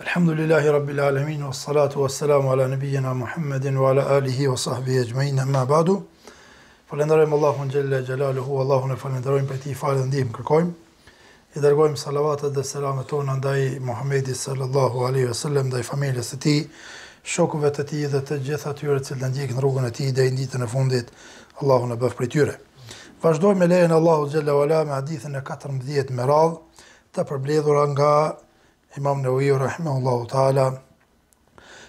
Elhamdulillahi Rabbil Alamin, wa salatu wa salamu ala nëbijina Muhammedin, wa ala alihi wa sahbihi e gjmejnë, ma badu. Falendarojmë Allahun Gjelle Gjelaluhu, Allahun e falendarojmë për ti falë dhe ndihim kërkojmë. I dërgojmë salavatet dhe selamet tonë ndaj Muhammedi sallallahu alaihi wa sallam, ndaj familjes të ti, shokuve të ti dhe të gjitha tyre cilë ndjekë në rrugën e ti, dhe i nditën e fundit, Allahun e bëf për tyre. Vashdojmë e lejën Allahun Gjelle Alam e e 14 me të përbledhura nga Imam Rahme rahimahullahu taala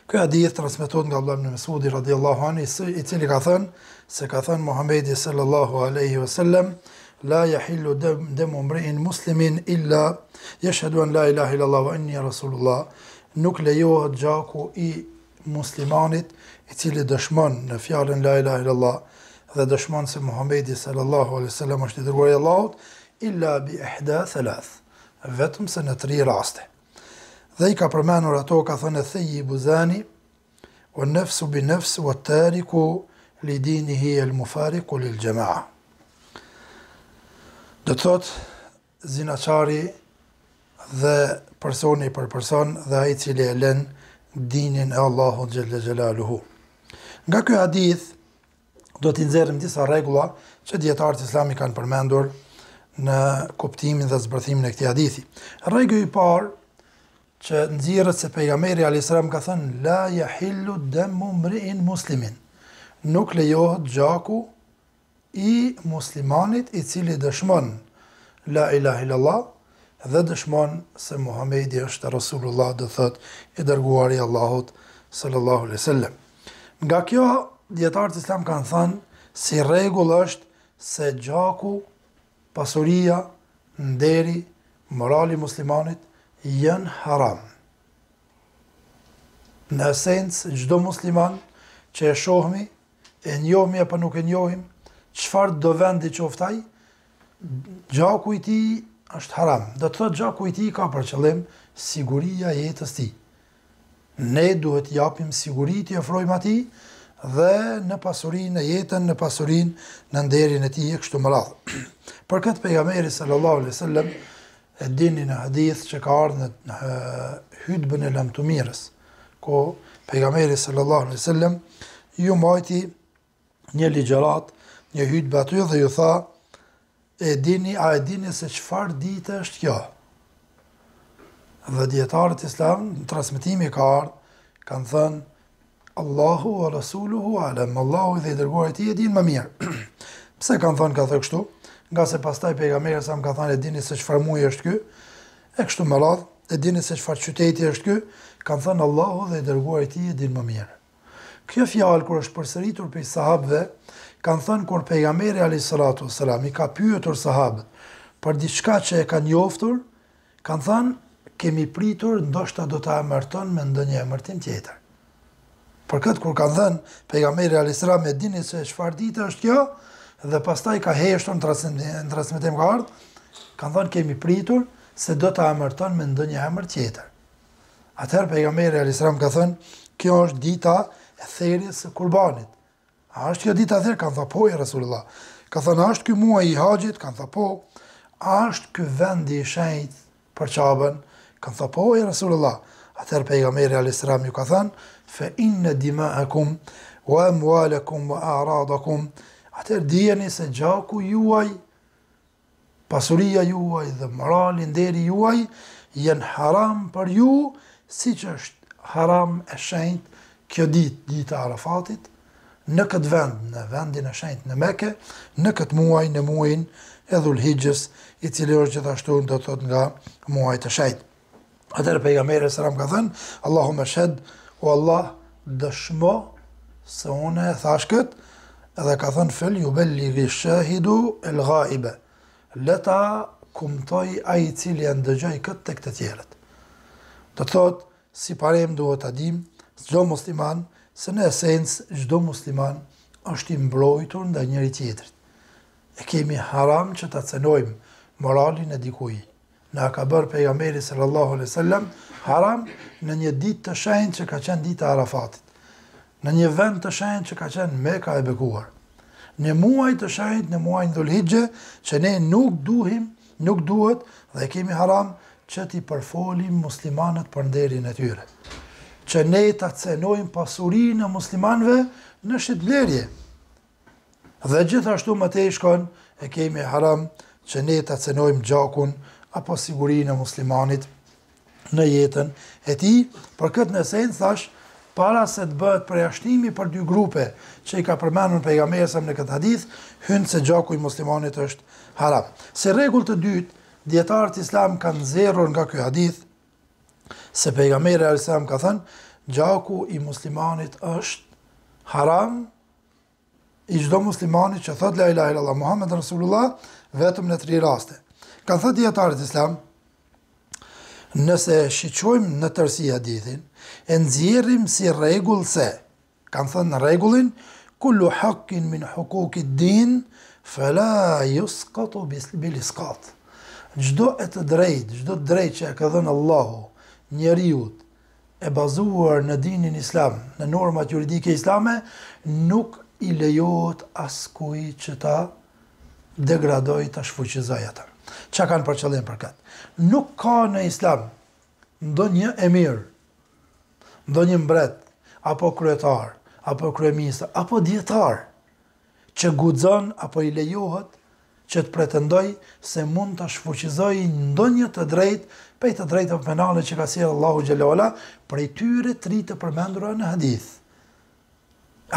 ka hadith transmetohet nga Allahu ibn mesudi, radhiyallahu anhi i cili ka thën se ka thën Muhamedi sallallahu alaihi wasallam la yahillu damu mri'in muslimin illa yashhadu an la ilaha illa Allah wa anni rasulullah nuk lejohet gjaku i muslimanit i cili dëshmon në fjalën la ilaha illa Allah dhe dëshmon se Muhamedi sallallahu alaihi wasallam është i dërguari i Allahut illa bi ihda thalath vetëm se në tri raste dhe i ka përmenur ato ka thënë e theji i buzani o nëfsu bi nëfsu o ku lidini hi el mufari lil gjema dhe të thot zinaqari dhe personi për person dhe a i cili e len dinin e Allahu gjellë gjelaluhu nga kjo hadith do t'in disa regula që djetartë islami kanë përmendur në kuptimin dhe zbërthimin e këti hadithi regu i parë që nxjerrët se pejgamberi Alislam ka thënë la yahillu damu mriin muslimin nuk lejohet gjaku i muslimanit i cili dëshmon la ilaha illallah dhe dëshmon se Muhamedi është rasulullah do thotë i dërguari i Allahut sallallahu alaihi wasallam nga kjo djetarët Islam kanë thënë si rregull është se gjaku pasuria nderi morali muslimanit janë haram. Në esencë, gjdo musliman që e shohmi, e njohmi e pa nuk e njohim, qëfar do vendi që oftaj, gjaku i ti është haram. Do të thot gjaku i ti ka për qëllim siguria jetës ti. Ne duhet japim sigurit i ofrojma ti dhe në pasurin e jetën, në pasurin në nderin e ti e kështu më ladhë. Për këtë pejameri sallallahu alai sallam, e dini në hadith që ka ardhë në hytëbën e mirës, ko pejgameri sallallahu alai sallam, ju mbajti një ligjarat, një hytëbë aty dhe ju tha, e dini, a e dini se qëfar dite është kjo? Dhe djetarët islam, në transmitimi ka ardhë, kanë thënë, Allahu, Rasuluhu, Alem, Allahu dhe i dërgore ti e dinë më mirë. Pse kanë thënë ka thë kështu? nga se pastaj pejgamberi sa më ka thënë dini se çfarë muaj është ky. E kështu me radhë, e dini se çfarë qyteti është ky, kanë thënë Allahu dhe i dërguari i tij e din më mirë. Kjo fjalë kur është përsëritur prej sahabëve, kanë thënë kur pejgamberi sallallahu salatu wasallam i ka pyetur sahabët për diçka që e kanë njoftur, kanë thënë kemi pritur ndoshta do ta emërton me ndonjë emërtim tjetër. Për këtë kur kanë thënë pejgamberi alayhis salam e dini se çfarë dita është kjo, dhe pastaj ka heshtur në transmetim ka ardhur, kanë thënë kemi pritur se do ta amërton me ndonjë emër tjetër. Atëherë pejgamberi Alisram ka thënë, "Kjo është dita e therrjes kurbanit. qurbanit." A është kjo dita e therrjes? Kan thënë po i Resulullah. Ka thënë, "A është ky muaj i Haxhit?" Kan thënë po. "A është ky vendi i shenjt për Çaban?" Kan thënë po i Resulullah. Atëherë pejgamberi Alisram ju ka thënë, "Fa inna dima'akum wa amwalakum wa a'radakum" atër djeni se gjaku juaj, pasuria juaj dhe moralin deri juaj, jenë haram për ju, si që është haram e shenjt kjo ditë, ditë Arafatit, në këtë vend, në vendin e shenjt në meke, në këtë muaj, në muajnë, edhul higjës, i cili është gjithashtu në do të thot nga muaj të shajt. Atër pejgamerë së sëram ka thënë, Allahu me shed, o Allah dëshmo, se une e thash këtë, edhe ka thënë fel ju belli vi shahidu el gaibe, leta kumtoj a i cili janë dëgjoj këtë të këtë tjeret. Të thotë, si parem duhet adim, zdo musliman, se në esens, zdo musliman është i mbrojtur nda njëri tjetrit. E kemi haram që të cenojmë moralin e dikuj. Në ka bërë pejgamberi sallallahu alai haram në një dit të shenjë që ka qenë dit e arafatit në një vend të shenjtë që ka qenë Mekka e bekuar. Në muaj të shenjtë, në muajin Dhulhijhe, që ne nuk duhim, nuk duhet dhe kemi haram që ti përfolim muslimanët për nderin e tyre. Që ne ta cenojmë pasurinë e muslimanëve në shitblerje. Dhe gjithashtu më tej shkon e kemi haram që ne ta cenojmë gjakun apo sigurinë e muslimanit në jetën e tij. Për këtë në thash thashë para se të bëhet përjashtimi për dy grupe që i ka përmenur pejgamesëm në këtë hadith, hynë se gjaku i muslimonit është haram. Se regull të dytë, djetarët islam kanë zerur nga këtë hadith, se pejgamere e islam ka thënë, gjaku i muslimonit është haram, i gjdo muslimani që thot la ilaha illallah Muhammed Rasulullah, vetëm në tri raste. Ka thët djetarët islam, nëse shiqojmë në tërsi hadithin, e nëzirim si regull se, kanë thënë në regullin, kullu hakin min hukukit din, fela ju skatu biliskat. Gjdo e të drejt, gjdo të drejt që e ka dhënë Allahu, njeriut, e bazuar në dinin islam, në normat juridike islame, nuk i lejot as kuj që ta degradoj të shfuqizaj atër që kanë për për këtë. Nuk ka në islam ndo një mirë, ndonjë mbret, apo kryetar, apo kryemisa, apo dietar që guxon apo i lejohet që të pretendoj se mund të shfuqizoj ndonjë të drejtë prej të të penale që ka sjell Allahu xhelala prej tyre tri të përmendura në hadith.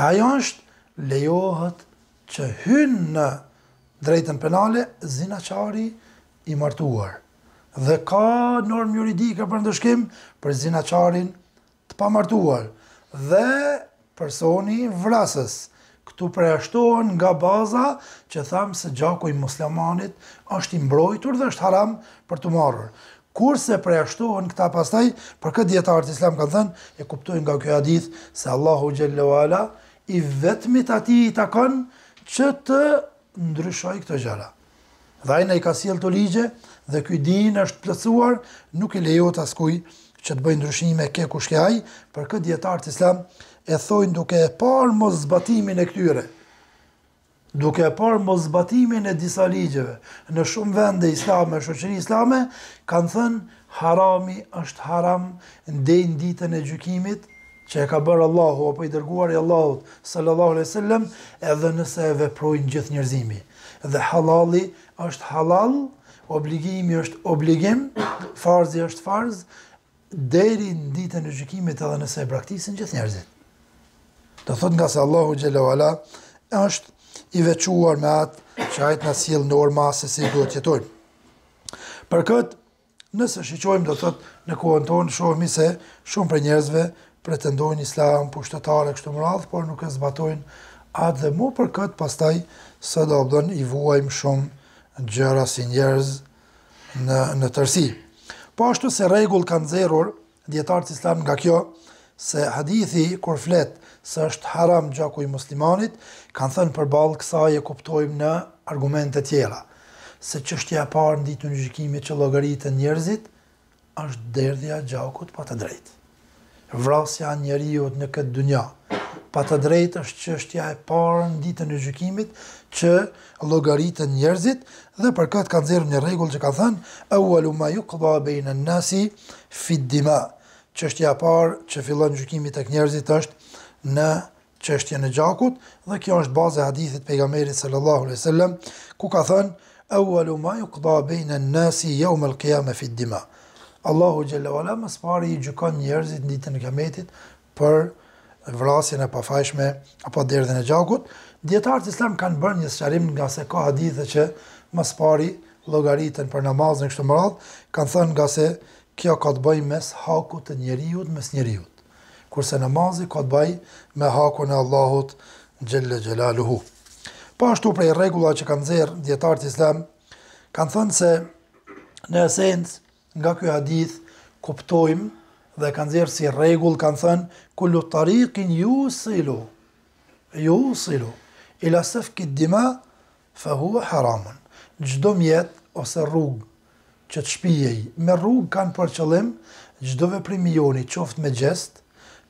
Ajo është lejohet që hyn në drejtën penale zinaçari i martuar dhe ka normë juridike për ndëshkim për zinaçarin të pamartuar dhe personi vrasës. Këtu preashtohen nga baza që thamë se gjaku i muslimanit është imbrojtur dhe është haram për të marrë. Kur se preashtohen këta pastaj, për këtë djetarët islam kanë thënë, e kuptojnë nga kjo adith se Allahu Gjellewala i vetmit ati i takon që të ndryshoj këtë gjara. Dhajna i ka siel të ligje dhe kjo din është plëcuar, nuk i lejot askuj që të bëjnë ndryshime ke kush ke ai, për këtë dietarë islam e thojnë duke e parë mos zbatimin e këtyre. Duke e parë mos zbatimin e disa ligjeve në shumë vende islame, shoqëri islame kanë thënë harami është haram ndej në ditën e gjykimit që e ka bërë Allahu apo i dërguar i Allahut sallallahu alaihi wasallam edhe nëse e veprojnë gjithë njerëzimi. Dhe halali është halal, obligimi është obligim, farzi është farz, deri në ditën e gjykimit edhe nëse e praktikojnë gjithë njerëzit. Do thot nga se Allahu xhelalu është i veçuar me atë që ajtë në silë në norma se si duhet të jetojmë. Për këtë, nëse shqyqojmë, do thot në kohën tonë shohim se shumë për njerëzve pretendojnë islam pushtetare, kështu më radh, por nuk e zbatojnë atë dhe mu për këtë pastaj së do bëdon i vuajmë shumë gjëra si njerëz në, në tërsi. Po ashtu se regull kanë zerur, djetarët islam nga kjo, se hadithi kur fletë se është haram gjaku i muslimanit, kanë thënë për balë kësa e kuptojmë në argumente tjera. Se që është ja parë në ditë në gjikimi që logaritë njerëzit, është derdhja gjakut pa të drejtë. Vrasja njëriut në këtë dunja, pa të drejtë është çështja e parë në ditën e gjykimit që llogaritë njerëzit dhe për këtë kanë dhënë një rregull që ka thënë awwalu ma yuqda baina an-nasi fi ad-dima. Çështja e parë që fillon gjykimit tek njerëzit është në çështjen e gjakut dhe kjo është baza e hadithit pejgamberit sallallahu alaihi wasallam ku ka thënë awwalu ma yuqda baina an-nasi yawm al-qiyamah fi ad-dima. Allahu xhalla wala mas pari gjykon njerëzit ditën e kiametit për vrasjen e pafajshme apo derdhën e gjakut. Dietarët islam kanë bërë një sqarim nga se ka hadithe që më spari llogaritën për namazin kështu më radh, kanë thënë nga se kjo ka të bëjë mes hakut të njeriu mes njeriu. Kurse namazi ka të bëjë me hakun e Allahut xhella xjalaluhu. Po ashtu prej rregulla që kanë nxjerr dietarët islam kanë thënë se në esencë nga ky hadith kuptojmë dhe kanë nxjerr si rregull kanë thënë kullu tariqin ju silu, ju silu, ila sef kitë dima, fa hua haramën. Gjdo mjetë ose rrugë që të shpijej, me rrugë kanë për qëllim, gjdo veprim joni, qoftë me gjestë,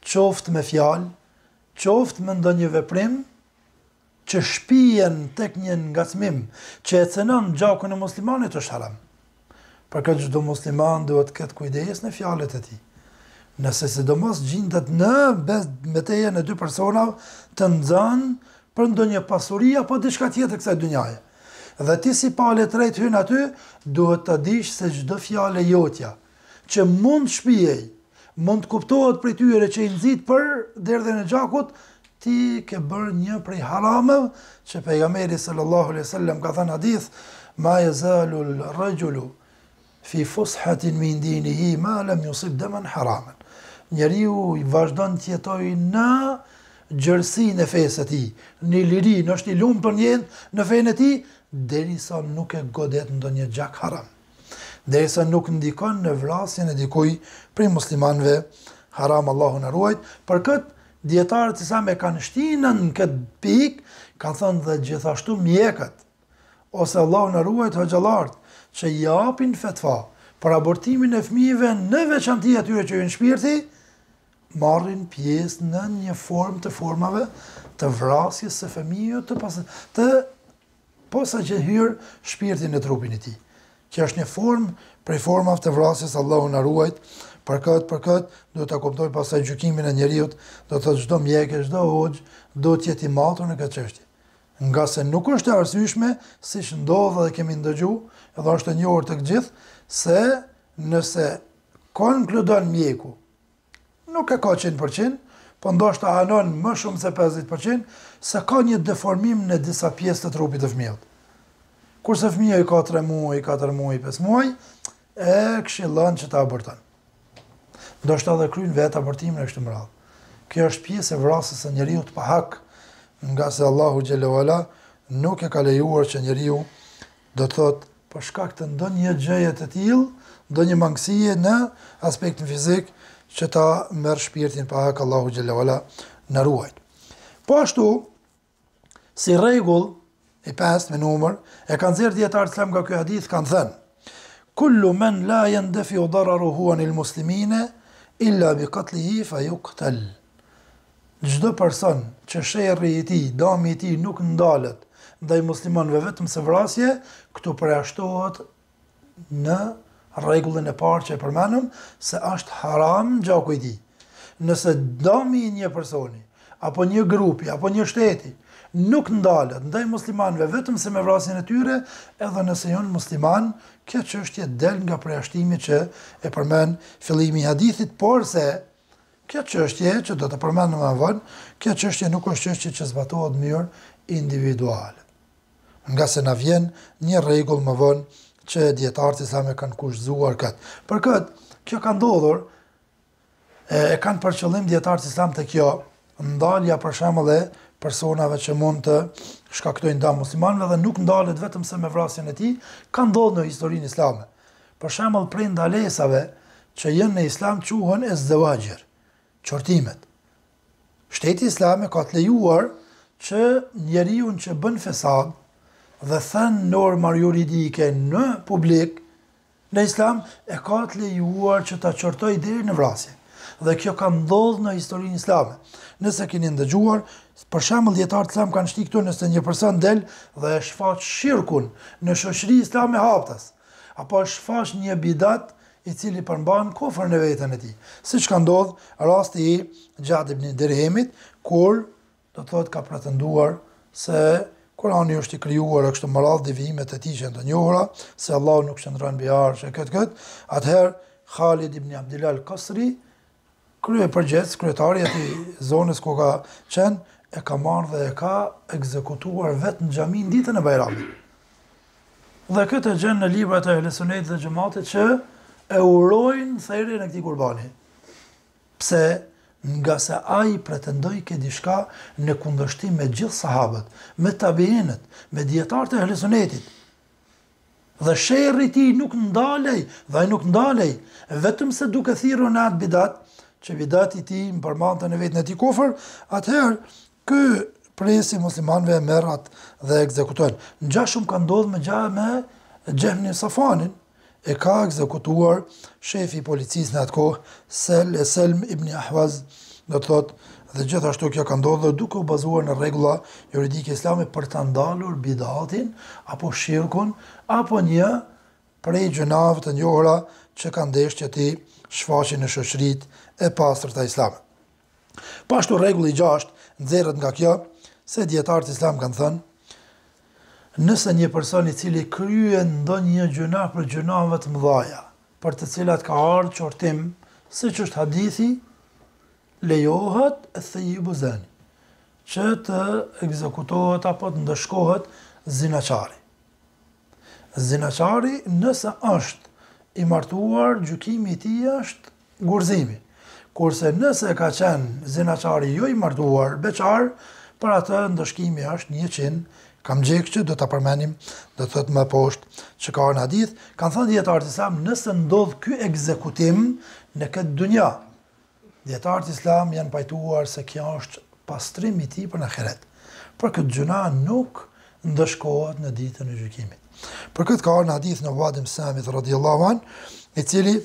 qoftë me fjalë, qoftë me ndonjë një veprim, që shpijen tek një nga cmim, që e cenan gjakën e muslimanit është haram. Për këtë gjdo musliman duhet këtë kujdejes në fjalet e ti nëse se do mos gjindet në beteje në dy persona të nëzën për ndo një pasuria apo dishka tjetër kësaj dënjaje. Dhe ti si pale të rejtë hynë aty, duhet të dish se gjdo fjale jotja, që mund shpijej, mund kuptohet për tyre që i nëzit për derdhe në gjakut, ti ke bërë një prej harame, që pejga sallallahu alai ka thënë adith, ma e zalul rëgjulu, fi fushatin mindini hi, ma lem njësib dëmën haramen njeri i vazhdojnë të jetojë në gjërësi në fejës e ti, një liri, në është i lumë për në fenë e ti, derisa sa nuk e godet në do një gjak haram. Derisa sa nuk ndikon në vlasin e dikuj prej muslimanve haram Allahu na ruajt, për këtë djetarë të sa me kanë shtinën në këtë pikë, kanë thënë dhe gjithashtu mjekët, ose Allahu na ruajt hë që japin fetfa, për abortimin e fmive në veçantia tyre që ju në shpirti, marrin pjesë në një formë të formave të vrasjes së fëmijës të pas të posa që hyr shpirtin në trupin e tij. Që është një formë prej formave të vrasjes Allahu na ruajt. Për këtë për këtë duhet ta kuptoj pasaj gjykimin e njeriu, do të thotë çdo mjek, çdo hoj do të jetë i matur në këtë çështje. Nga se nuk është e arsyeshme siç ndodh dhe kemi ndëgju, edhe është e njohur të gjithë se nëse konkludon mjeku nuk e ka 100%, për po ndoshtë anon më shumë se 50%, se ka një deformim në disa pjesë të trupit të fmiot. Kurse fmija i ka 3 muaj, 4 muaj, 5 muaj, e këshillon që ta abortan. Do shta dhe kryin vetë abortimin e kështë mëral. Kjo është pjesë e vrasës e njeriut pa hak, nga se Allahu Gjellewala nuk e ka lejuar që njeriut do të thotë për shkak të ndonjë gjëje të tillë, ndonjë mangësie në aspektin fizik, që ta merë shpirtin pa hakë Allahu Gjellewala në ruajt. Po ashtu, si regull i pest me numër, e kanë zirë djetarë të lemë nga kjo hadith, kanë thënë, kullu men la jenë defi o dararu huan il muslimine, illa bi katli hi fa ju këtëll. Gjdo person që shërri i ti, dami i ti nuk ndalët, dhe i muslimonve vetëm se vrasje, këtu përja shtohet në Regullën e parë që e përmendëm se është haram gjaku i tij. Nëse dëmi një personi apo një grupi apo një shteti nuk ndalet ndaj muslimanëve vetëm se me vrasjen e tyre, edhe nëse janë musliman, kjo çështje del nga preashtimi që e përmend fillimi i hadithit, por se kjo çështje që do të përmendem më vonë, kjo çështje nuk është çështje që zbatohet mjërë individual. Nga se na vjen një rregull më vonë që djetarët i kanë kushëzuar këtë. Për këtë, kjo ka ndodhur, e, kanë përqëllim djetarët i same të kjo, ndalja për dhe personave që mund të shkaktojnë da muslimanve dhe nuk ndalët vetëm se me vrasjen e ti, ka ndodhë në historinë islame. Për dhe prej ndalesave që jënë në islam quhën e zëvajgjër, qërtimet. Shteti islame ka të lejuar që njeriun që bën fesadë, dhe thënë norma juridike në publik, në islam e ka të lejuar që të qërtoj diri në vrasje. Dhe kjo ka ndodhë në historinë islame. Nëse keni ndëgjuar, për shemëll djetarë të samë kanë shti këtu nëse një përsan del dhe e shfaq shirkun në shoshri islame haptas, apo e shfaq një bidat i cili përmban kofër në vetën e ti. Si që ka ndodhë, rasti i gjatë i bëni kur do të thotë ka pretenduar se Kurani është i krijuar kështu me radhë devimet e tij që janë të njohura, se Allahu nuk qëndron mbi arsh e kët kët. Atëherë Khalid ibn Abdilal Qasri, krye përgjithës, kryetari i atij zonës ku ka qenë, e ka marrë dhe e ka ekzekutuar vetë në xhamin ditën e Bayramit. Dhe këtë e gjenë në librat e lesonet dhe gjëmatit që e urojnë thejrën e këti kurbani. Pse nga se a i pretendoj ke dishka në kundështim me gjithë sahabët, me tabinët, me dietarët e hlesonetit. Dhe i ti nuk ndalej, dhe i nuk ndalej, vetëm se duke thirrur në atë bidat, që bidat i ti më në vetë në ti kofër, atëherë, kë presi muslimanve e merat dhe ekzekutojnë. Në ka ndodhë me gja me gjehni safanin, e ka ekzekutuar shefi i policisë në atë kohë Sel Selm ibn Ahwaz do të thotë dhe gjithashtu kjo ka ndodhur duke u bazuar në rregulla juridike islame për ta ndalur bidatin apo shirkun apo një prej gjunave të njohura që kanë që ti shfaqjen në shoqëritë e pastërt të Islamit. Pashtu rregulli 6 nxjerrët nga kjo se dietarët e kanë thënë Nëse një person i cili kryen ndonjë një për gjunave të mëdhaja, për të cilat ka ardhë qortim, siç që është hadithi, lejohet e thëj i buzeni, që të egzekutohet apo të ndëshkohet zinaqari. Zinaqari nëse është i martuar, gjukimi ti është gurzimi, kurse nëse ka qenë zinaqari jo i martuar, beqar, për atë ndëshkimi është një kam gjekë që do të përmenim, do të thëtë më poshtë që ka në hadith, kanë thënë djetarët islam, nëse ndodhë kjo egzekutim në këtë dunja, djetarët islam janë pajtuar se kja është pastrim i ti për në kheret. Për këtë gjuna nuk ndëshkohet në ditën e gjykimit. Për këtë ka në hadith në vadim samit radiallavan, i cili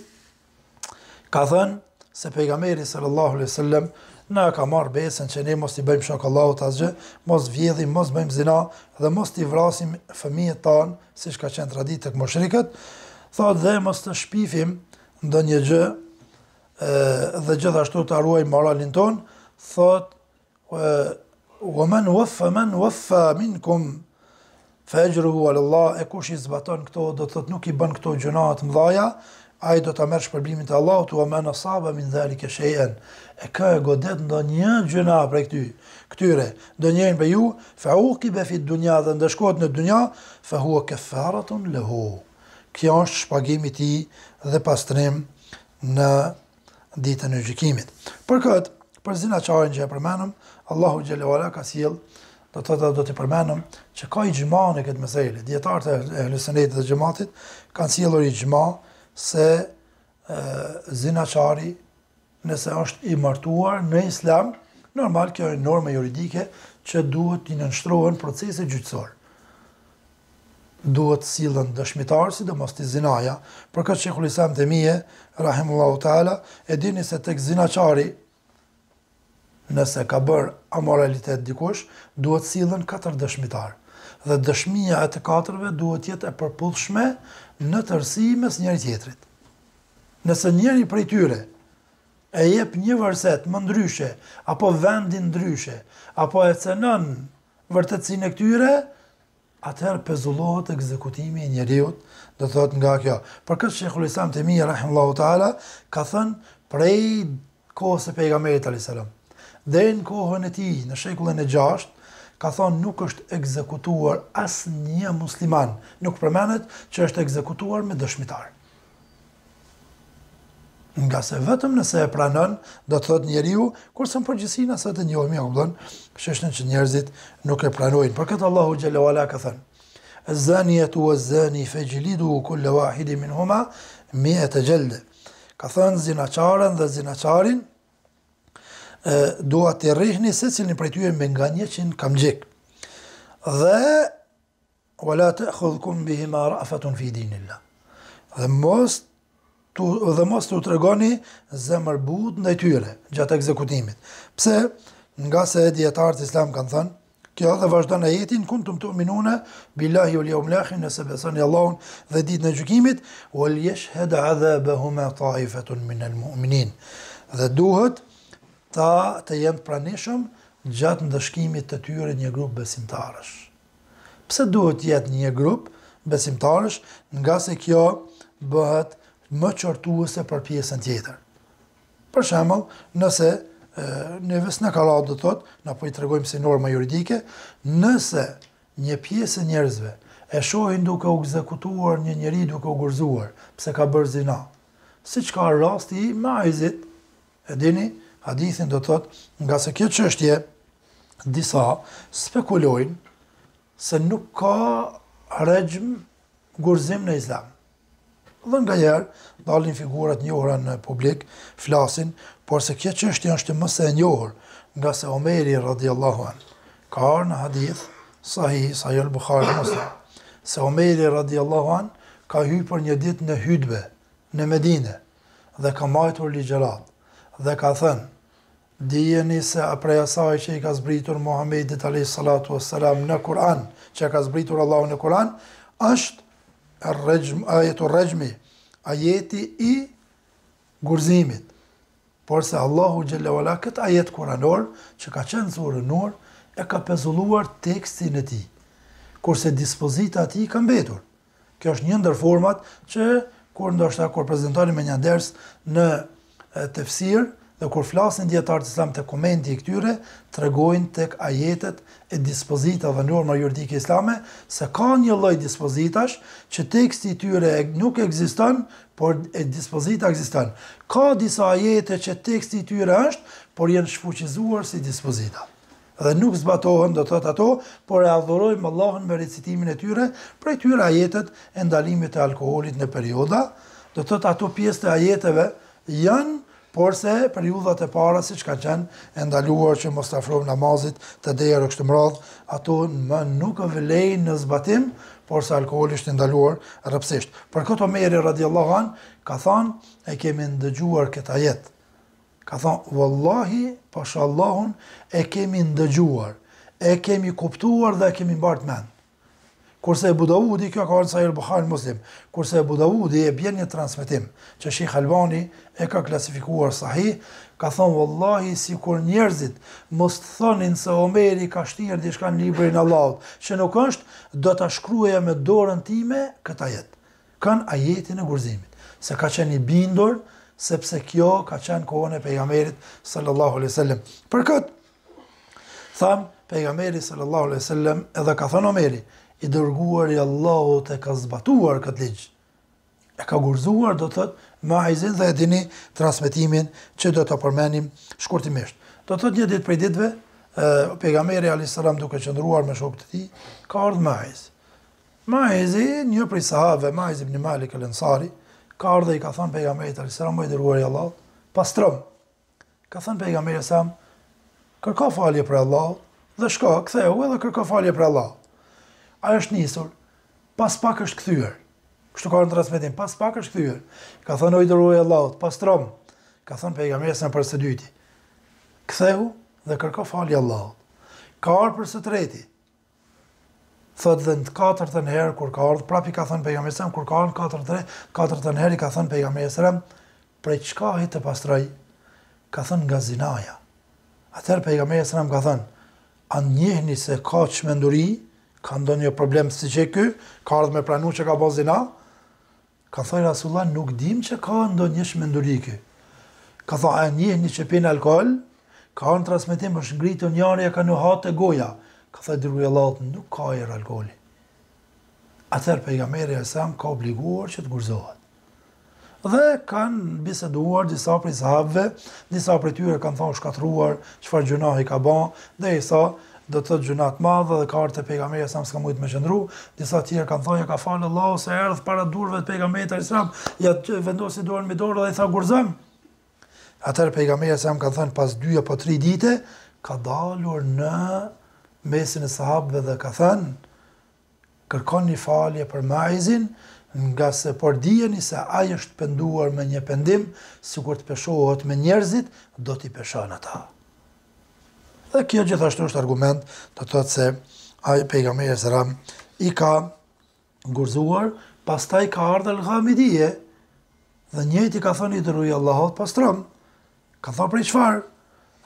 ka thënë se pejgameri sallallahu alai sallam Në ka marrë besën që ne mos t'i bëjmë shokë asgjë, mos vjedhim, mos bëjmë zina dhe mos t'i vrasim fëmijët tanë, si shka qenë tradit të këmoshrikët, thot dhe mos të shpifim ndë një gjë dhe gjithashtu të arruaj moralin tonë, thot u men u fë, u men u min kum fejgjru u alëllah, e kush i zbaton këto, do të thot nuk i bën këto gjunat mdhaja, a i do të mërë shpërbimin të Allah, tu amë në sabë, minë dhali e E ka e godet në një gjëna për e këtyre, në njënë për ju, fa u ki be dunja dhe ndëshkot në dunja, fa huwa ke lahu Kjo është shpagimi ti dhe pastrim në ditën e gjikimit. Për këtë, për zina qarën që e përmenëm, Allahu ala ka s'jil, do të të do të përmenëm, që ka i gjëma në këtë mëzeli, djetarët e hlusenetit dhe gjëmatit, kanë s'jilur i gjëma, se zinaqari nëse është i martuar në islam, normal kjo e norme juridike që duhet t'i nënshtrohen procese gjyqësor. Duhet silën dëshmitarë, si dhe mos t'i zinaja. Për këtë që kulisam të mije, Rahimullahu Teala, e dini se tek zinacari, nëse ka bërë amoralitet dikush, duhet silën katër dëshmitarë. Dhe dëshmija e të katërve duhet jetë e përpullshme në tërsimës njëri tjetrit. Nëse njëri prej tyre e jep një vërset më ndryshe, apo vendin ndryshe, apo e cenën vërtëtsin e këtyre, atëherë pëzullohet ekzekutimi i njeriut, dhe thot nga kjo. Për këtë Shekhu të mi, Rahimullahu ta'la, ka thënë prej kohës e pejga meri, dhe në kohën e ti, në shekullën e gjasht, ka thonë nuk është ekzekutuar asë një musliman, nuk përmenet që është ekzekutuar me dëshmitar. Nga se vetëm nëse e pranën, do të thot njeri ju, kurse në përgjësi se të njohëmi, o më dhënë, këshështën që njerëzit nuk e pranojnë. Për këtë Allahu Gjellewala ka thënë, zëni e tu e zëni fe gjilidu u kullewa hidimin huma, mi e të gjelde. Ka thënë zinaqaren dhe zinaqarin, doa të rrihni se cilin për tyje me nga një që në kam gjek. Dhe, wala të khudhkun bihima rafatun fi dinilla. Dhe mos të, dhe mos të tregoni zemër bud në tyre gjatë ekzekutimit. Pse, nga se djetarët islam kanë thënë, Kjo dhe vazhdo në jetin, kun të më të minune, billahi u ljau mlehi, nëse beson i Allahun dhe dit në gjukimit, u ljesh heda adhe behume taifetun minel mu'minin. Dhe duhet ta të jenë pranishëm gjatë ndëshkimit të tyre një grup besimtarësh. Pse duhet jetë një grup besimtarësh nga se kjo bëhet më qërtuese për pjesën tjetër? Për shemëll, nëse në vës në kalat dhe thot, në po i tregojmë si norma juridike, nëse një pjesë njerëzve e shohin duke u një njeri duke u gërzuar, pse ka bërë zina, si që ka rasti i majzit, e dini, hadithin do thot nga se kjo çështje disa spekulojnë se nuk ka rregjm gurzim në islam. Dhe nga herë, dalin figurat njohra në publik, flasin, por se kjo qështë janë shtë mëse e njohër, nga se Omeri, radiallahu anë, ka arë në hadith, sahi, al Bukhari, mëse, se Omeri, radiallahu anë, ka hy për një dit në hydbe, në Medine, dhe ka majtur ligjerat, dhe ka thënë, Dijeni se apreja saj që i ka zbritur Muhammedit a.s. në Kur'an, që ka zbritur Allah në Kur'an, është ajetu rejmi, ajeti i gurzimit. Por se Allahu Gjellewala këtë ajet kuranor, që ka qenë zurë nërë, e ka pezulluar tekstin e ti, kurse dispozita ti i ka mbetur. Kjo është një ndër format që, kur ndoshta kur prezentoni me një ders në tefsirë, Dhe kur flasin djetarët islam të komendi i këtyre, të regojnë të ajetet e dispozita dhe njërë marë juridike islame, se ka një loj dispozitash që teksti tyre nuk eksiston, por e dispozita eksiston. Ka disa ajete që teksti tyre është, por jenë shfuqizuar si dispozita. Dhe nuk zbatohen do të të ato, por e adhorojmë Allahën me recitimin e tyre, prej tyre ajetet e ndalimit e alkoholit në perioda, do të të ato pjesë të ajeteve janë, por se periudhët e para, si që ka qenë, e ndaluar që mos të afrojmë namazit të dejar o kështë mradhë, ato më nuk vëlej në zbatim, por se alkoholisht e ndaluar rëpsisht. Për këto meri, radi Allahan, ka thanë, e kemi ndëgjuar këta jetë. Ka thanë, vëllahi, pashallahun, e kemi ndëgjuar, e kemi kuptuar dhe e kemi mbartë menë. Kurse e Davudi, kjo ka rënë sajrë Bukhari Muslim, kurse e Davudi e bjen një transmitim, që Shikë Albani e ka klasifikuar sahih, ka thonë, Wallahi, si kur njerëzit të thonin se Omeri ka shtirë një shka në libërin Allahot, që nuk është, do të shkruje me dorën time këta jetë. Kanë ajetin e gurzimit, se ka qenë i bindur, sepse kjo ka qenë kohën e pejamerit sallallahu alai sallim. Për këtë, thamë, pejamerit sallallahu alai sallam, edhe ka thonë Omeri, i dërguar i Allahut e ka zbatuar këtë ligj. E ka gurzuar, do thot, me ajzin dhe e dini transmitimin që do të përmenim shkurtimisht. Do thot një ditë prej ditëve, pejgamberi Ali Saram duke qëndruar me shokët ti, ka ardhë me ajz. Me ajzi, një prej sahave, me ajzi një malik e lënsari, ka ardhë i ka thonë pejgamberi Ali Saram, me i dërguar i Allahut, pas Ka thonë pejgamberi Saram, kërka falje për Allah, dhe shka, këthehu edhe kërka falje për Allah. A është nisur, pas pak është këthyër. Kështu ka në të pas pak është këthyër. Ka thënë ojtë rruja laot, pas trom. ka thënë pejga mesën për së dyti. Këthehu dhe kërko fali a Ka arë për së treti. Thëtë dhe në të katër të nëherë, kur ka arë, prapi ka thënë pejga kur ka arë në katër të rejtë, katër të nëherë i ka thënë pejga mesërem, prej qka hitë të pastroj, ka thënë nga zinaja. Atër pejga ka thënë, anë njëhni se ka menduri, ka ndonë një problem si që ky, ka ardhë me pranu që ka bo zina, ka thaj Rasullan, nuk dim që ka ndonë një Ka tha, e një një pinë alkohol, ka në transmitim, është ngritë njarë, e ka në hatë e goja. Ka thaj, dirgu e latë, nuk ka e alkoholi. Atër pejgameri e sam ka obliguar që të gurzohet. Dhe kanë biseduar disa i sahabve, disa prej tyre kanë thonë shkatruar, çfarë gjuna i ka bën, dhe i tha, do të thotë gjunat madhe dhe ka e te pejgamberi sa s'ka mujt me qendru, disa të tjerë kanë thonjë ka fal Allahu se erdh para durve të pejgamberit Islam, ja vendosi dorën me dorë dhe i tha gurzojm. Atëherë pejgamberi sa më ka thënë pas 2 apo 3 dite ka dalur në mesin e sahabëve dhe ka thënë kërkon një falje për majzin nga se por dijeni se ai është penduar me një pendim, sikur të peshohet me njerëzit, do t'i peshon ata. Dhe kjo gjithashtu është argument të të të se pejgamberi e sëram i ka ngurzuar, pas ka ka ardhe lëghamidije, dhe njëti ka thënë i dërujë Allahot pas po ka thënë prej qëfarë,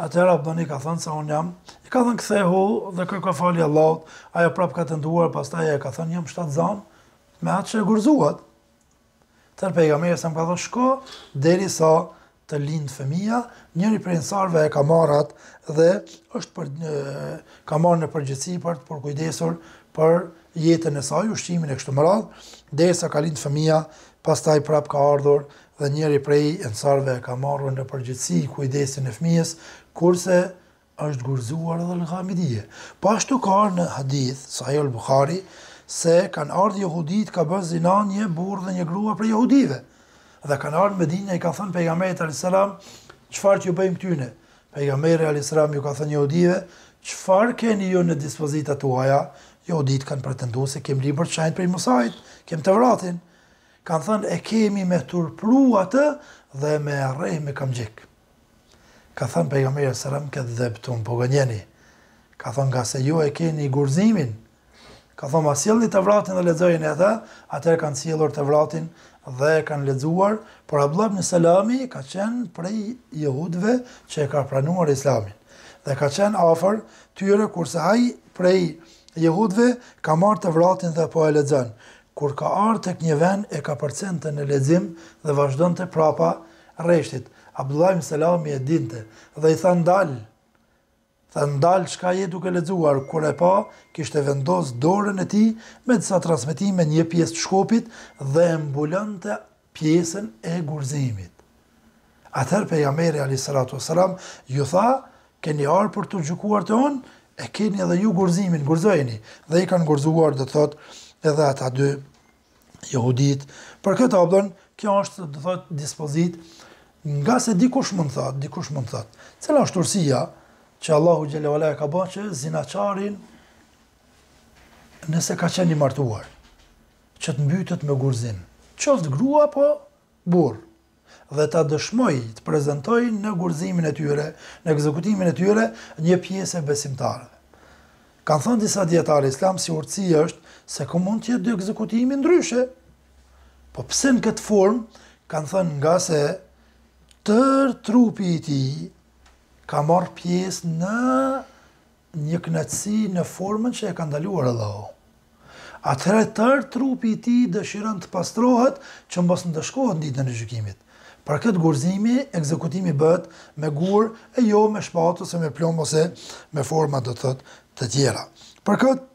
atëra bëni ka thënë se unë jam, i ka thënë këthehu dhe kërka fali Allahot, ajo prap ka të nduar, pas e ka thënë jam shtatë zanë, me atë që e ngurzuat. Tërë pejgamberi e sëm ka thënë shko, deri sa so, të lindë fëmija, njëri prej nësarve e ka dhe është për, ka në përgjithsi për të përkujdesur për jetën e saj, ushqimin e kështu më radhë, dhe sa ka lindë fëmija, pas taj prap ka ardhur dhe njëri prej nësarve e ka marë në përgjithsi kujdesin e fëmijës, kurse është gurzuar edhe në hamidije. Pashtu po ka në hadith, sa jo lë Bukhari, se kanë ardhë jehudit ka bëzina një burë dhe një grua për jehudive dhe kanë ardhur me dinja i ka thënë pejgamberit qëfar çfarë ju bëjmë këtyne pejgamberi alayhiselam ju ka thënë judive çfarë keni ju në dispozitat tuaja judit kanë pretenduar se kem libër të për i Musait kem të vratin kanë thënë e kemi me turpru atë dhe me rej me kamxhik ka thënë pejgamberi alayhiselam këtë dhëptum po gënjeni ka thënë nga se ju e keni gurzimin ka thënë ma sillni të vratin dhe lexojini atë atëherë kanë sillur të vratin dhe e kanë lexuar, por Abdullah në Salami ka qenë prej jehudëve që e ka pranuar Islamin. Dhe ka qenë afër tyre kurse ai prej jehudëve ka marrë të vratin dhe po e lexon. Kur ka ardhur tek një vend e ka të në lexim dhe vazhdonte prapa rreshtit. Abdullah në Salami e dinte dhe i thanë dal. Tha ndalë qka je duke ledzuar, kur e pa, kishte vendos dorën e ti me disa transmitime një pjesë të shkopit dhe të pjesën e gurzimit. Atër pe Ali Salatu sëram, ju tha, keni arë për të gjukuar të onë, e keni edhe ju gurzimin, gurzojeni, dhe i kanë gurzuar dhe thot edhe ata dy johudit. Për këtë abdon, kjo është dhe thot dispozit, nga se dikush mund thot, dikush mund thot, Cela është ursia, që Allahu Gjellewala e ka bo që zinaqarin nëse ka qeni martuar, që të mbytët me gurzin, qoftë grua po burë, dhe ta dëshmoj të prezentoj në gurzimin e tyre, në ekzekutimin e tyre, një pjesë e besimtarë. Kanë thënë disa djetarë islam si urëci është se ku mund tjetë dhe ekzekutimin ndryshe, po pse në këtë formë, kanë thënë nga se tërë trupi i ti, ka marrë pjesë në një knëtësi në formën që e ka ndaluar edhe lao. A të retër trupi ti dëshirën të pastrohet që mbës në dëshkohet në ditë në gjykimit. Për këtë gurëzimi, ekzekutimi bët me gurë e jo me shpatu se me plomë ose me forma dhe të të të tjera. Për këtë,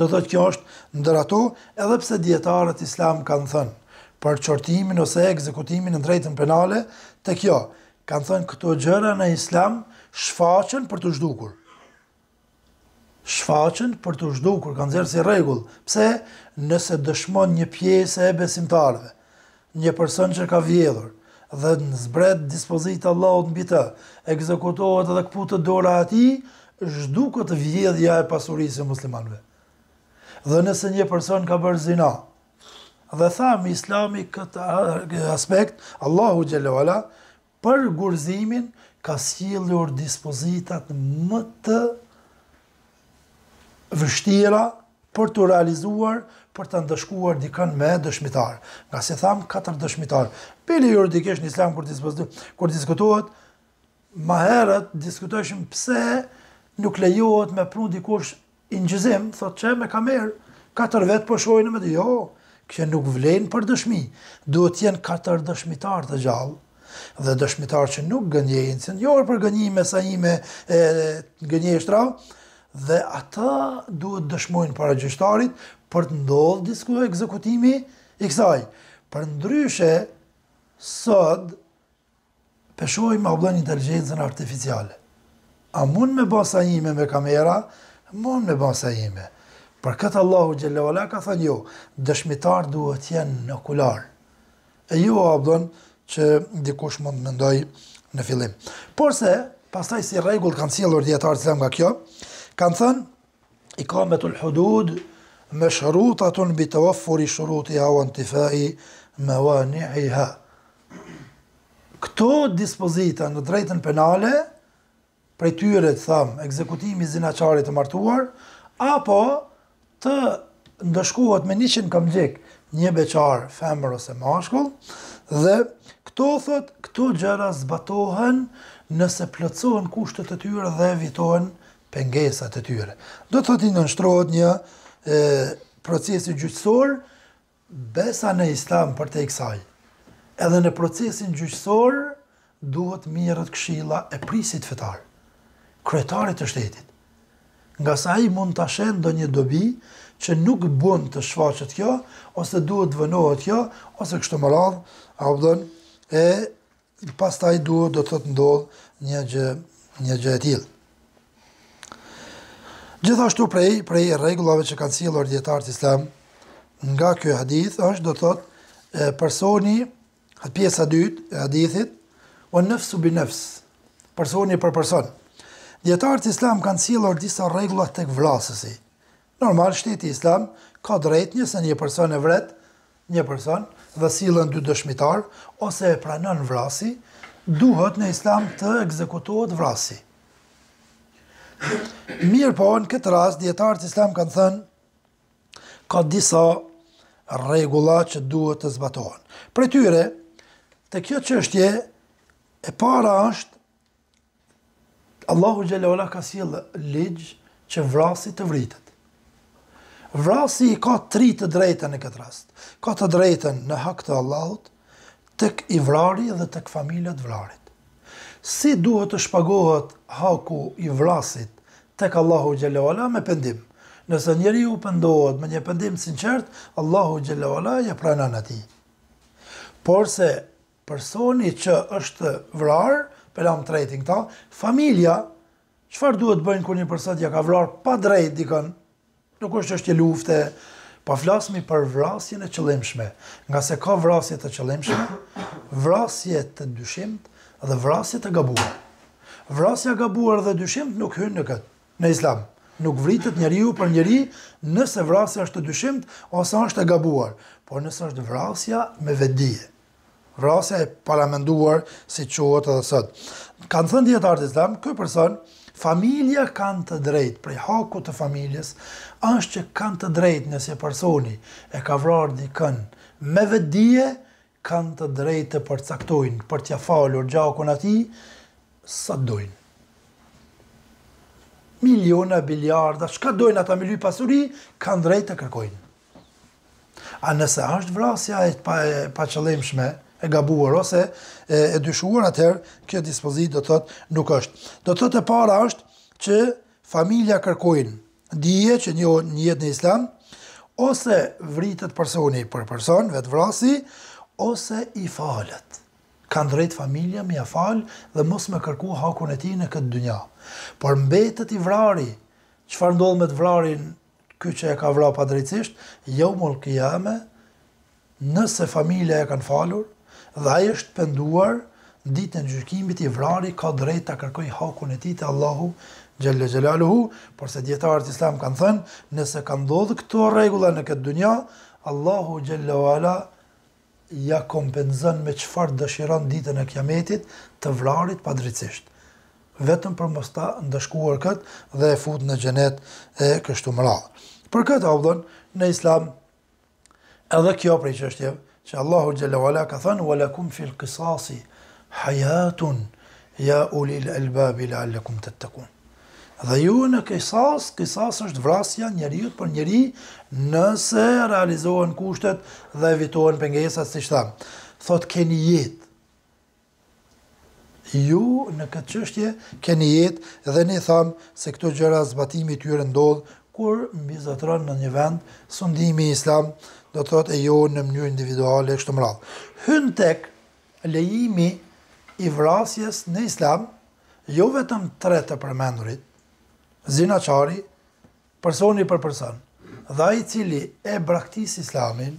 dhe të kjo është ndër ato edhe pse djetarët islam kanë thënë për qërtimin ose ekzekutimin në drejtën penale të kjo kanë thënë këto gjëra në islam shfaqen për të zhdukur. Shfaqen për të zhdukur, kanë zërë si regull. Pse? Nëse dëshmon një pjesë e besimtarve, një person që ka vjedhur, dhe në zbret dispozitë Allahut në bita, ekzekutohet edhe këputët dora ati, zhdukët vjedhja e pasurisë e muslimanve. Dhe nëse një person ka bërë zina, dhe thamë islami këtë aspekt, Allahu Gjellewala, për gurëzimin ka sjellur dispozitat më të vështira për të realizuar, për të ndëshkuar dikën me dëshmitar. Nga se thamë, katër dëshmitar. Pili juridikisht një islam kur, kur diskutohet, herët diskutojshim pse nuk lejohet me prun dikush i në gjizim, thot që me kamerë, katër vetë përshojnë po me dhe jo, kështë nuk vlenë për dëshmi, duhet jenë katër dëshmitar të gjallë, dhe dëshmitar që nuk gënjejnë, se njohër për gënjime, sa ime gënjeshtra, dhe ata duhet dëshmojnë para gjyshtarit për të ndodhë disku e ekzekutimi i kësaj. Për ndryshe, sëtë pëshoj më oblën artificiale. A mund me ba sa ime me kamera? Mund me ba sa ime. Për këtë Allahu Gjellewala ka thënë jo, dëshmitar duhet tjenë në kular. E jo, Abdon, që dikush mund të mendoj në fillim. Por se, pastaj si regull kanë sjellur dietarë të nga kjo, kanë thënë, i ka me të lhudud me shërut atun bitë ofur i shërut i hawan të fai me wani i ha. Këto dispozita në drejtën penale, prej tyre të thamë, ekzekutimi zinaqarit të martuar, apo të ndëshkuat me një qënë kam një beqar, femër ose mashkull, dhe Këto thot, këto gjëra zbatohen nëse plëcohen kushtet të tyre dhe evitohen pengesat të tyre. Do të thotin në nështrojt një e, procesi gjyqësor, besa në islam për te i kësaj. Edhe në procesin gjyqësor, duhet mirët këshila e prisit fetar, kretarit të shtetit. Nga sa i mund të ashen do një dobi, që nuk bund të shfaqet kjo, ose duhet të vënohet kjo, ose kështë të më radhë, a u e pas taj duhet do të thotë ndodhë një gjë, një gjë e tjilë. Gjithashtu prej, prej regullave që kanë cilër djetartë islam nga kjo hadith, është do të thotë personi, atë pjesa dytë e hadithit, o nëfës bi nëfs, personi për person. Djetartë islam kanë cilër disa regullat të këvlasësi. Normal, shteti islam ka drejt njëse një person e vret, një person, dhe silën dy dëshmitar, ose e pranën vrasi, duhet në islam të ekzekutohet vrasi. Mirë po, në këtë ras, djetarët islam kanë thënë, ka disa regula që duhet të zbatohen. Për tyre, të kjo që është je, e para është, Allahu Gjellola ka silë ligjë që vrasit të vritët. Vrasi ka tri të drejten në këtë rast. Ka të drejten në hak të Allahut, tek i vrari dhe tek familjat vrarit. Si duhet të shpagohet haku i vrasit tek Allahu Gjellewala me pëndim? Nëse njeri u pëndohet me një pëndim sinqert, Allahu Gjellewala je prana në ti. Por se personi që është vrar, amë të rejting ta, familja, qëfar duhet bëjnë kër një përsët ja ka vrar pa drejt dikën, Nuk është është lufte, pa po flasmi për vrasjen e qëllimshme. Nga se ka vrasje e qëllimshme, vrasje të dyshimt dhe vrasje e gabuar. Vrasja gabuar dhe dyshimt nuk hynë në këtë, në islam. Nuk vritët njeri ju për njeri nëse vrasja është të dyshimt ose është e gabuar. Por nëse është vrasja me vedije. Vrasja e paramenduar si qohet edhe sëtë. Kanë thënë djetë artë islam, këj person, Familja kanë të drejtë prej haku të familjes, është që kanë të drejtë nëse personi e ka vrarë dikën me vëdije, kanë të drejtë të përcaktojnë, për t'ja falur gjakun ati, sa dojnë. Miliona, biliarda, shka dojnë ata milu pasuri, kanë drejtë të kërkojnë. A nëse është vrasja e pa, pa e gabuar ose e dyshuar, atëherë kjo dispozitë do të thotë nuk është. Do të thotë e para është që familja kërkojnë dije që një jetë në islam, ose vritët personi për person, vetë vrasi, ose i falët. Kanë drejt familja mi a falë dhe mos me kërku hakun e ti në këtë dynja. Por mbetët i vrari, që fa ndodhë me të vrarin ky që e ka vra pa drejtësisht, jo mëllë këjame, nëse familja e kanë falur, dhe ai është penduar ditën e gjykimit i vrarit ka drejt ta kërkojë hakun e tij te Allahu xhallal xjalaluhu por se dietar islam kan thënë nëse ka ndodhur këtë rregulla në këtë dunja Allahu xhallal wala ja kompenzon me çfarë dëshiron ditën e kiametit të vrarit padrejtisht vetëm për mos ta ndëshkuar kët dhe e fut në xhenet e kështu me radh. Për këtë avdhon në islam edhe kjo për çështjeve që Allahu Gjellë ka thënë, wa lakum fil kësasi, hajatun, ja la allakum të tëkun. Dhe ju në kësas, kësas është vrasja njeriut për njeri nëse realizohen kushtet dhe evitohen pëngesat, si shtamë. Thot, keni jetë. Ju në këtë qështje keni jetë dhe ne thamë se këto gjëra zbatimi të jërë ndodhë kur mbizatëran në një vend, sundimi islam, do të thotë e jo në mënyrë individuale kështë më radh. Hyn tek lejimi i vrasjes në Islam, jo vetëm tre të përmendurit, zinaçari, personi për person. Dhe ai i cili e braktis Islamin,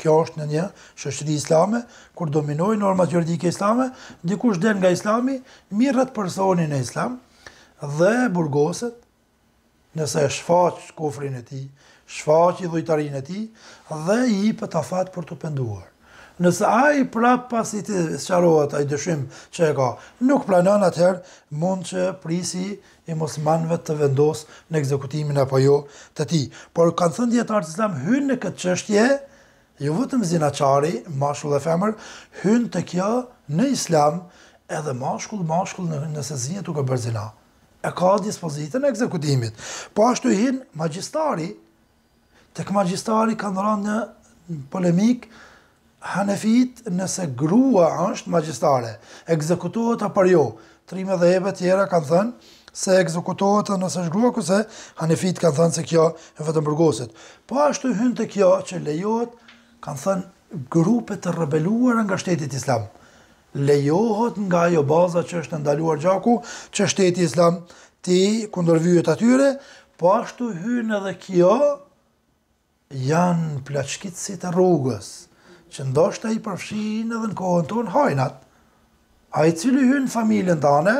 kjo është në një shoqëri islame kur dominoi normat juridike islame, dikush del nga Islami, mirret personi në Islam dhe burgoset nëse e shfaqë kufrin e tij, shfaqi i dhujtarin e ti, dhe i i për ta fatë për të penduar. Nëse a i prapë pas i të sharohet, a i dëshim që e ka, nuk planon atëher, mund që prisi i musmanve të vendos në ekzekutimin apo jo të ti. Por kanë thënë djetë artë islam, hynë në këtë qështje, ju jo vëtëm zina qari, mashkull e femër, hynë të kjo në islam, edhe mashkull, mashkull nëse zinë të bërzina. E ka dispozitën e ekzekutimit. Po ashtu hinë magjistari, Tek magjistari kanë dhënë një polemik Hanefit nëse grua është magjistare, ekzekutohet apo jo. trimë dhe Eva tjera kanë thënë se ekzekutohet nëse është grua kurse Hanefit kanë thënë se kjo është vetëm burgoset. Po ashtu hyn te kjo që lejohet, kanë thënë grupe të rebeluara nga shteti islam lejohet nga ajo baza që është ndaluar gjaku që shteti islam ti kundërvyet atyre, po ashtu hyn edhe kjo janë plaçkitësit e rrugës, që ndoshta i përfshinë edhe në kohën tonë hajnat. A i cili hynë familjen tane,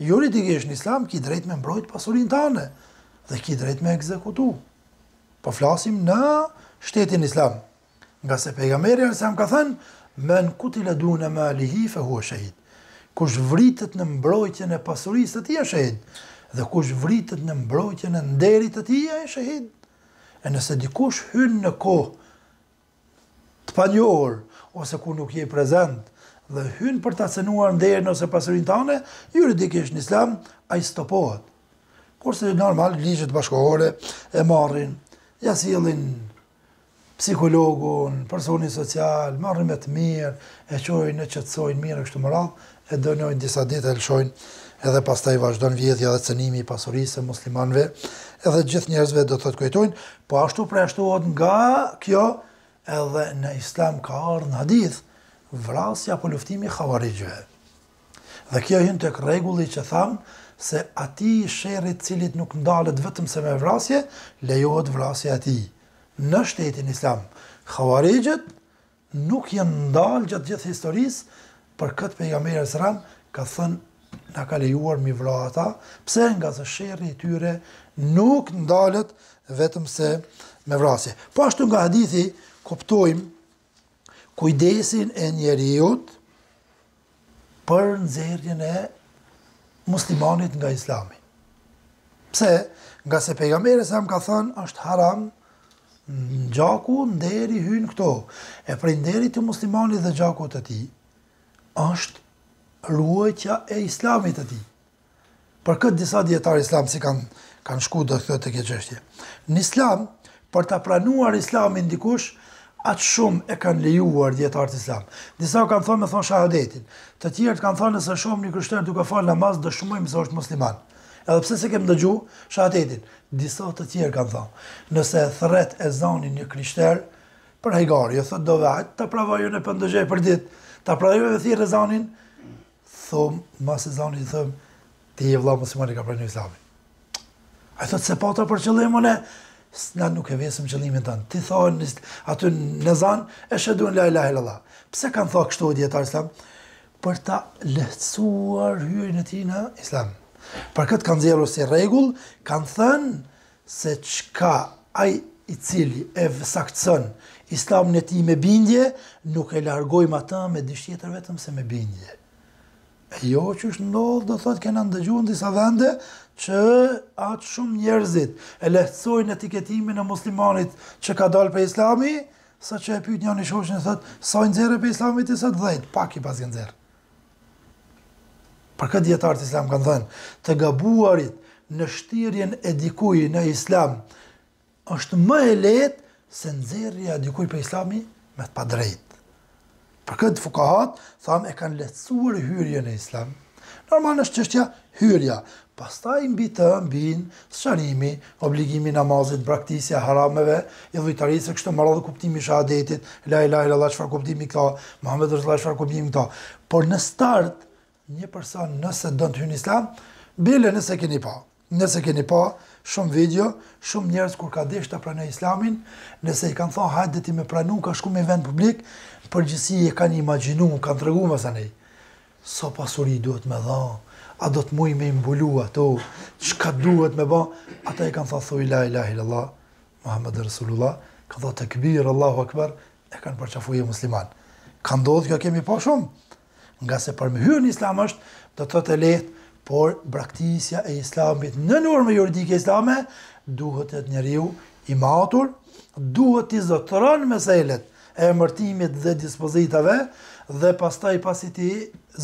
juridikisht në islam, ki drejt me mbrojt pasurin tane, dhe ki drejt me ekzekutu. Po flasim në shtetin islam. Nga se pejgamerja në se më ka thënë, men ku t'i ledu në me lihife hua shahit. Kush vritet në mbrojtjen e pasurisë të tia shahit, dhe kush vritet në mbrojtjen e nderit të tia e shahit. E nëse dikush hynë në kohë të panjohër, ose ku nuk je prezent, dhe hynë për të acenuar në derë nëse pasërin tane, juridikisht në islam, a i stopohet. Kurse normal, ligjët bashkohore e marrin, jasilin psikologun, personi social, marrin me të mirë, e qojnë, e qëtësojnë mirë, e kështu mëral, e dënojnë disa ditë e lëshojnë edhe pas taj vazhdojnë vjedhja dhe cënimi i pasurisë e muslimanve, edhe gjithë njerëzve do të të kujtojnë, po ashtu pre nga kjo, edhe në islam ka arë në hadith, vrasja po luftimi khavarijgjëve. Dhe kjo jënë të kregulli që thamë, se ati i shërit cilit nuk ndalët vetëm se me vrasje, lejohet vrasja ati. Në shtetin islam, khavarijgjët nuk jënë ndalë gjatë gjithë historisë, për këtë pejgamerës ramë, ka thënë në ka lejuar mi vra ata, pse nga të shërri i tyre nuk ndalët vetëm se me vrasje. Po ashtu nga hadithi, koptojmë kujdesin e njeriut për nëzirjen e muslimanit nga islami. Pse? Nga se pegamere se më ka thënë, është haram në gjaku, nderi hynë këto. E për nderi të muslimanit dhe gjaku të ti, është ruajtja e islamit të ti. Për këtë disa djetarë islam si kanë kan shku dhe këtë të këtë gjështje. Në islam, për të pranuar islamin dikush, atë shumë e kanë lejuar djetarët islam. Disa kanë thonë me thonë shahadetin. Të tjerët kanë thonë nëse shumë një kryshtër duke falë namaz dhe shumëm se është musliman. Edhe pse se kemë dëgju shahadetin. Disa të tjerët kanë thonë. Nëse thret e zoni një kryshtër për hejgarë, jo thotë do vajtë, të pravajun e pëndëgjej për ditë, të pravajun e thirë e zonin, thom, ma e zani i thom, ti e vla muslimani ka prajnë islami. A i thot, se pata për qëllimën e, na nuk e vesëm qëllimin tënë. Ti thonë, aty në zanë, e shëduin la ilahe lëllah. Pse kanë thot kështu e djetar islam? Për ta lehtësuar hyrën e ti në islam. Për këtë kanë zjeru si regull, kanë thënë se qka aj i cili e vësakëtësën islam në ti me bindje, nuk e largojmë ata me dishtjetër vetëm se me bindje. Jo që është ndodhë, do thotë kena ndëgju në disa vende që atë shumë njerëzit e lehtësojnë etiketimin e muslimanit që ka dalë për islami, sa që e pyjtë një një shoshën e thotë, sa nëzherë për islamit i të dhejtë, pak i pas nëzherë. Për këtë djetartë islam kanë thënë, të gabuarit në shtirjen e dikuj në islam, është më e letë se nëzherë e dikuj për islami me të padrejtë. Për këtë fukahat, thamë e kanë letësuar hyrje në islam. Normal në shqeshtja hyrja, pastaj mbi të mbin sharimi, obligimi namazit, braktisja harameve, i dhujtarisë e kështë marodhë kuptimi shahadetit, la ila ila la kuptimi këta, Muhammed është la shfar kuptimi këta. Por në start, një person nëse dëndë të hynë islam, bile nëse keni pa, nëse keni pa, shumë video, shumë njerëz kur ka dashur ta pranoj Islamin, nëse i kanë thonë hajde ti më prano, ka shku me vend publik, përgjithësi e kanë imagjinuar, kanë treguar mas anej. So pasuri duhet më dha, a do të mui me mbulu ato, çka duhet më bë? Ata i kanë thonë thoj la ilaha illallah Muhammedur Rasulullah, ka thonë takbir Allahu akbar, e kanë përçafuar musliman. Ka ndodhur kjo kemi pa shumë. Nga se për më në Islam është do të thotë lehtë por braktisja e islamit në normë juridike islame duhet të njeriu i matur, duhet të zotëron meselet e mërtimit dhe dispozitave, dhe pastaj pasit i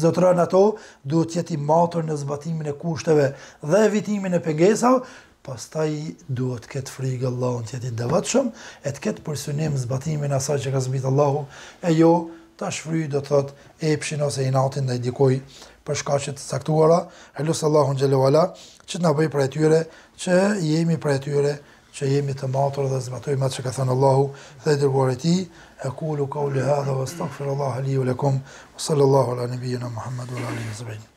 zotëron ato, duhet jeti matur në zbatimin e kushteve dhe evitimin e pengesav, pastaj duhet këtë frigë Allahun të jeti dëvatëshëm, e të këtë përsunim zbatimin asaj që ka zbitë Allahu, e jo, ta shfryjë do të thot, epshin ose i natin dhe i dikoj, për shkaqe të caktuara, elus Allahun xhelu ala, që na bëj për atyre që jemi për atyre që jemi të matur dhe zbatojmë atë që ka thënë Allahu dhe dërguar i tij, e kulu qouli hadha wastaghfirullah li wa lakum, sallallahu ala nabiyina Muhammad wa ala alihi wa sahbihi.